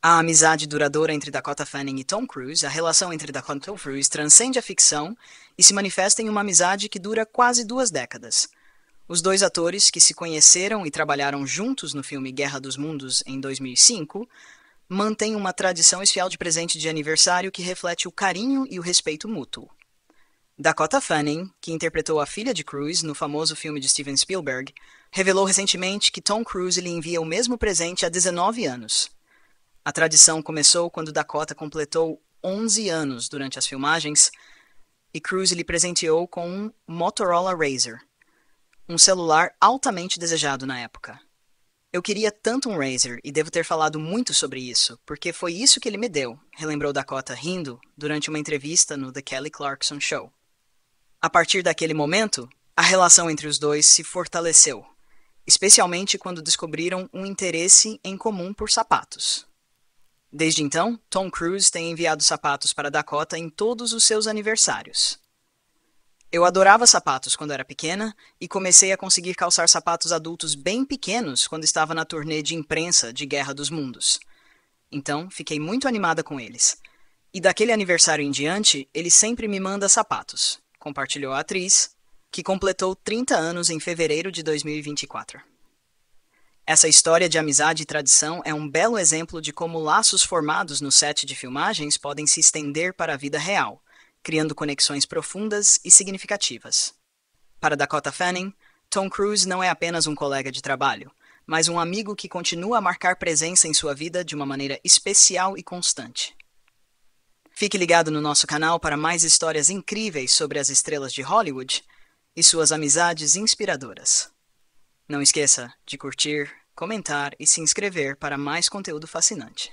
A amizade duradoura entre Dakota Fanning e Tom Cruise, a relação entre Dakota e Tom Cruise transcende a ficção e se manifesta em uma amizade que dura quase duas décadas. Os dois atores, que se conheceram e trabalharam juntos no filme Guerra dos Mundos em 2005, mantêm uma tradição especial de presente de aniversário que reflete o carinho e o respeito mútuo. Dakota Fanning, que interpretou a filha de Cruise no famoso filme de Steven Spielberg, revelou recentemente que Tom Cruise lhe envia o mesmo presente há 19 anos. A tradição começou quando Dakota completou 11 anos durante as filmagens e Cruz lhe presenteou com um Motorola Razr, um celular altamente desejado na época. Eu queria tanto um Razer e devo ter falado muito sobre isso, porque foi isso que ele me deu, relembrou Dakota rindo durante uma entrevista no The Kelly Clarkson Show. A partir daquele momento, a relação entre os dois se fortaleceu, especialmente quando descobriram um interesse em comum por sapatos. Desde então, Tom Cruise tem enviado sapatos para Dakota em todos os seus aniversários. Eu adorava sapatos quando era pequena e comecei a conseguir calçar sapatos adultos bem pequenos quando estava na turnê de imprensa de Guerra dos Mundos. Então, fiquei muito animada com eles. E daquele aniversário em diante, ele sempre me manda sapatos, compartilhou a atriz, que completou 30 anos em fevereiro de 2024. Essa história de amizade e tradição é um belo exemplo de como laços formados no set de filmagens podem se estender para a vida real, criando conexões profundas e significativas. Para Dakota Fanning, Tom Cruise não é apenas um colega de trabalho, mas um amigo que continua a marcar presença em sua vida de uma maneira especial e constante. Fique ligado no nosso canal para mais histórias incríveis sobre as estrelas de Hollywood e suas amizades inspiradoras. Não esqueça de curtir, comentar e se inscrever para mais conteúdo fascinante.